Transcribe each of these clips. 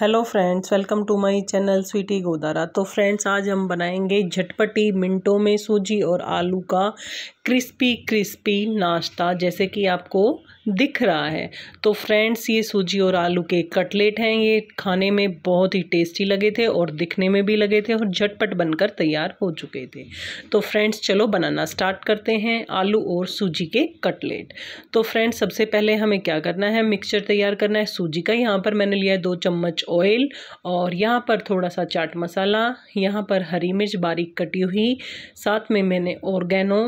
Hello friends welcome to my channel Sweety Godara तो friends आज हम बनाएंगे झटपटी मिनटों में सूजी और आलू का क्रिस्पी क्रिस्पी नाश्ता जैसे कि आपको दिख रहा है तो फ्रेंड्स ये सूजी और आलू के कटलेट हैं ये खाने में बहुत ही टेस्टी लगे थे और दिखने में भी लगे थे और झटपट बनकर तैयार हो चुके थे तो फ्रेंड्स चलो बनाना स्टार्ट करते हैं आलू और सूजी के कटलेट तो फ्रेंड्स सबसे पहले हमें क्या करना है मिक्सचर तैयार करना है सूजी का यहाँ पर मैंने लिया है दो चम्मच ऑयल और यहाँ पर थोड़ा सा चाट मसाला यहाँ पर हरी मिर्च बारीक कटी हुई साथ में मैंने ऑर्गेनो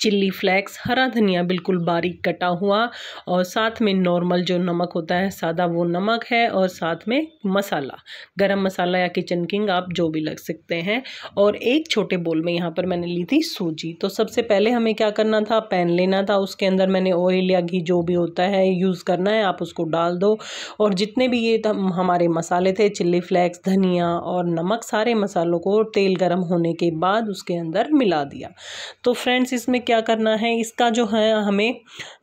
चिल्ली फ्लेक्स हरा धनिया बिल्कुल बारीक कटा हुआ और साथ में नॉर्मल जो नमक होता है सादा वो नमक है और साथ में मसाला गरम मसाला या किचन किंग आप जो भी लग सकते हैं और एक छोटे बोल में यहाँ पर मैंने ली थी सूजी तो सबसे पहले हमें क्या करना था पैन लेना था उसके अंदर मैंने ऑयल या घी जो भी होता है यूज़ करना है आप उसको डाल दो और जितने भी ये हमारे मसाले थे चिल्ली फ्लैक्स धनिया और नमक सारे मसालों को तेल गर्म होने के बाद उसके अंदर मिला दिया तो फ्रेंड्स इसमें क्या करना है इसका जो है हमें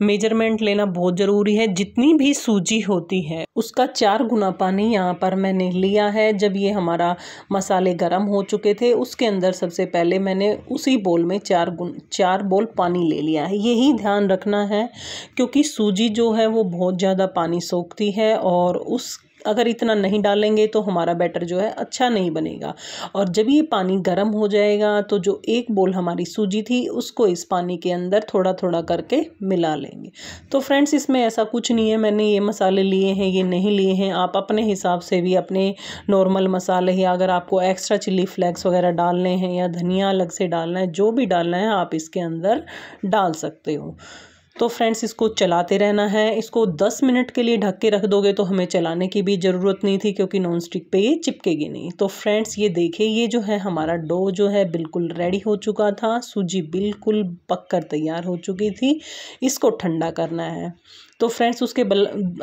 मेजरमेंट लेना बहुत ज़रूरी है जितनी भी सूजी होती है उसका चार गुना पानी यहाँ पर मैंने लिया है जब ये हमारा मसाले गर्म हो चुके थे उसके अंदर सबसे पहले मैंने उसी बोल में चार गुन चार बोल पानी ले लिया है यही ध्यान रखना है क्योंकि सूजी जो है वो बहुत ज़्यादा पानी सोखती है और उस अगर इतना नहीं डालेंगे तो हमारा बैटर जो है अच्छा नहीं बनेगा और जब ये पानी गर्म हो जाएगा तो जो एक बोल हमारी सूजी थी उसको इस पानी के अंदर थोड़ा थोड़ा करके मिला लेंगे तो फ्रेंड्स इसमें ऐसा कुछ नहीं है मैंने ये मसाले लिए हैं ये नहीं लिए हैं आप अपने हिसाब से भी अपने नॉर्मल मसाले या अगर आपको एक्स्ट्रा चिली फ्लैक्स वगैरह डालने हैं या धनिया अलग से डालना है जो भी डालना है आप इसके अंदर डाल सकते हो तो फ्रेंड्स इसको चलाते रहना है इसको 10 मिनट के लिए ढक के रख दोगे तो हमें चलाने की भी ज़रूरत नहीं थी क्योंकि नॉन स्टिक पे ये चिपकेगी नहीं तो फ्रेंड्स ये देखिए ये जो है हमारा डो जो है बिल्कुल रेडी हो चुका था सूजी बिल्कुल पक कर तैयार हो चुकी थी इसको ठंडा करना है तो फ्रेंड्स उसके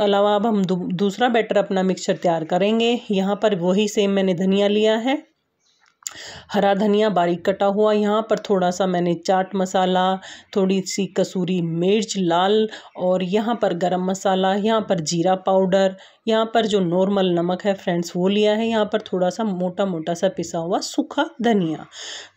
अलावा अब हम दूसरा बैटर अपना मिक्सचर तैयार करेंगे यहाँ पर वही सेम मैंने धनिया लिया है हरा धनिया बारीक कटा हुआ यहाँ पर थोड़ा सा मैंने चाट मसाला थोड़ी सी कसूरी मिर्च लाल और यहाँ पर गरम मसाला यहाँ पर जीरा पाउडर यहाँ पर जो नॉर्मल नमक है फ्रेंड्स वो लिया है यहाँ पर थोड़ा सा मोटा मोटा सा पिसा हुआ सूखा धनिया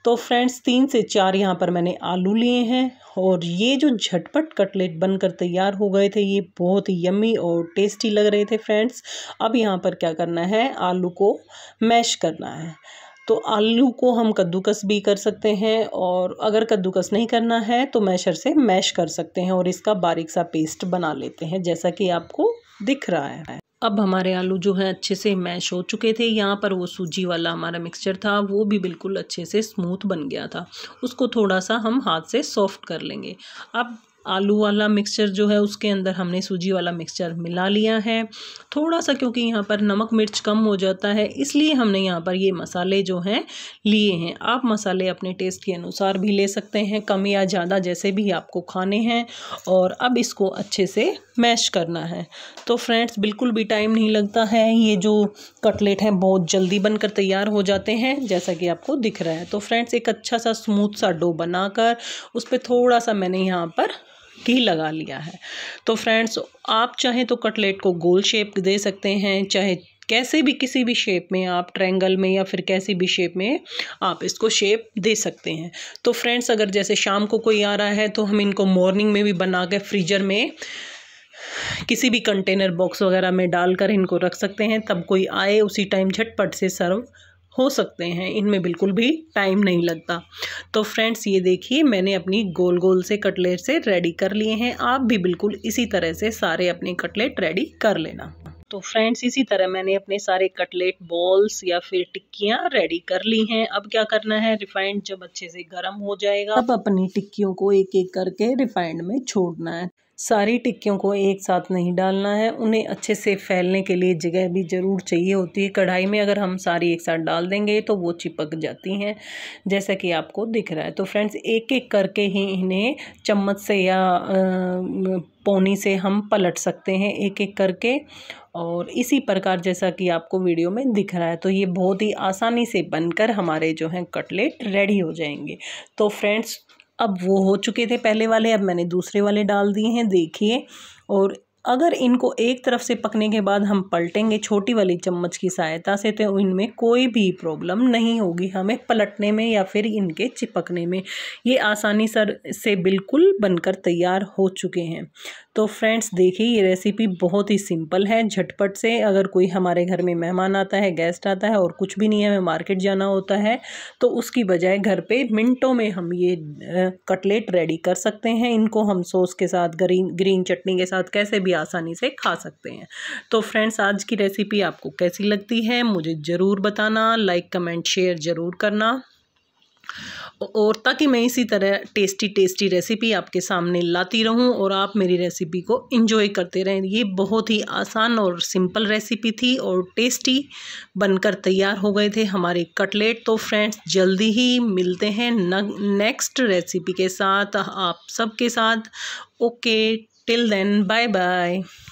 तो फ्रेंड्स तीन से चार यहाँ पर मैंने आलू लिए हैं और ये जो झटपट कटलेट बनकर तैयार हो गए थे ये बहुत ही यम्मी और टेस्टी लग रहे थे फ्रेंड्स अब यहाँ पर क्या करना है आलू को मैश करना है तो आलू को हम कद्दूकस भी कर सकते हैं और अगर कद्दूकस नहीं करना है तो मैशर से मैश कर सकते हैं और इसका बारीक सा पेस्ट बना लेते हैं जैसा कि आपको दिख रहा है अब हमारे आलू जो है अच्छे से मैश हो चुके थे यहाँ पर वो सूजी वाला हमारा मिक्सचर था वो भी बिल्कुल अच्छे से स्मूथ बन गया था उसको थोड़ा सा हम हाथ से सॉफ्ट कर लेंगे अब आलू वाला मिक्सचर जो है उसके अंदर हमने सूजी वाला मिक्सचर मिला लिया है थोड़ा सा क्योंकि यहाँ पर नमक मिर्च कम हो जाता है इसलिए हमने यहाँ पर ये मसाले जो हैं लिए हैं आप मसाले अपने टेस्ट के अनुसार भी ले सकते हैं कम या ज़्यादा जैसे भी आपको खाने हैं और अब इसको अच्छे से मैश करना है तो फ्रेंड्स बिल्कुल भी टाइम नहीं लगता है ये जो कटलेट हैं बहुत जल्दी बनकर तैयार हो जाते हैं जैसा कि आपको दिख रहा है तो फ्रेंड्स एक अच्छा सा स्मूथ सा डो बनाकर उस पर थोड़ा सा मैंने यहाँ पर ही लगा लिया है तो फ्रेंड्स आप चाहें तो कटलेट को गोल शेप दे सकते हैं चाहे कैसे भी किसी भी शेप में आप ट्रायंगल में या फिर कैसी भी शेप में आप इसको शेप दे सकते हैं तो फ्रेंड्स अगर जैसे शाम को कोई आ रहा है तो हम इनको मॉर्निंग में भी बना के फ्रीजर में किसी भी कंटेनर बॉक्स वगैरह में डालकर इनको रख सकते हैं तब कोई आए उसी टाइम झटपट से सर्व हो सकते हैं इनमें बिल्कुल भी टाइम नहीं लगता तो फ्रेंड्स ये देखिए मैंने अपनी गोल गोल से कटलेट से रेडी कर लिए हैं आप भी बिल्कुल इसी तरह से सारे अपने कटलेट रेडी कर लेना तो फ्रेंड्स इसी तरह मैंने अपने सारे कटलेट बॉल्स या फिर टिक्कियाँ रेडी कर ली हैं अब क्या करना है रिफाइंड जब अच्छे से गर्म हो जाएगा अब अपनी टिक्कियों को एक एक करके रिफाइंड में छोड़ना है सारी टिक्कियों को एक साथ नहीं डालना है उन्हें अच्छे से फैलने के लिए जगह भी ज़रूर चाहिए होती है कढ़ाई में अगर हम सारी एक साथ डाल देंगे तो वो चिपक जाती हैं जैसा कि आपको दिख रहा है तो फ्रेंड्स एक एक करके ही इन्हें चम्मच से या पोनी से हम पलट सकते हैं एक एक करके और इसी प्रकार जैसा कि आपको वीडियो में दिख रहा है तो ये बहुत ही आसानी से बनकर हमारे जो हैं कटलेट रेडी हो जाएंगे तो फ्रेंड्स अब वो हो चुके थे पहले वाले अब मैंने दूसरे वाले डाल दिए हैं देखिए और अगर इनको एक तरफ से पकने के बाद हम पलटेंगे छोटी वाली चम्मच की सहायता से तो इनमें कोई भी प्रॉब्लम नहीं होगी हमें पलटने में या फिर इनके चिपकने में ये आसानी सर से बिल्कुल बनकर तैयार हो चुके हैं तो फ्रेंड्स देखिए ये रेसिपी बहुत ही सिंपल है झटपट से अगर कोई हमारे घर में मेहमान आता है गेस्ट आता है और कुछ भी नहीं है हमें मार्केट जाना होता है तो उसकी बजाय घर पे मिनटों में हम ये कटलेट रेडी कर सकते हैं इनको हम सॉस के साथ ग्रीन ग्रीन चटनी के साथ कैसे भी भी आसानी से खा सकते हैं तो फ्रेंड्स आज की रेसिपी आपको कैसी लगती है मुझे ज़रूर बताना लाइक कमेंट शेयर ज़रूर करना और ताकि मैं इसी तरह टेस्टी टेस्टी रेसिपी आपके सामने लाती रहूं और आप मेरी रेसिपी को इन्जॉय करते रहें ये बहुत ही आसान और सिंपल रेसिपी थी और टेस्टी बनकर तैयार हो गए थे हमारे कटलेट तो फ्रेंड्स जल्दी ही मिलते हैं नेक्स्ट रेसिपी के साथ आप सबके साथ okay Till then, bye bye.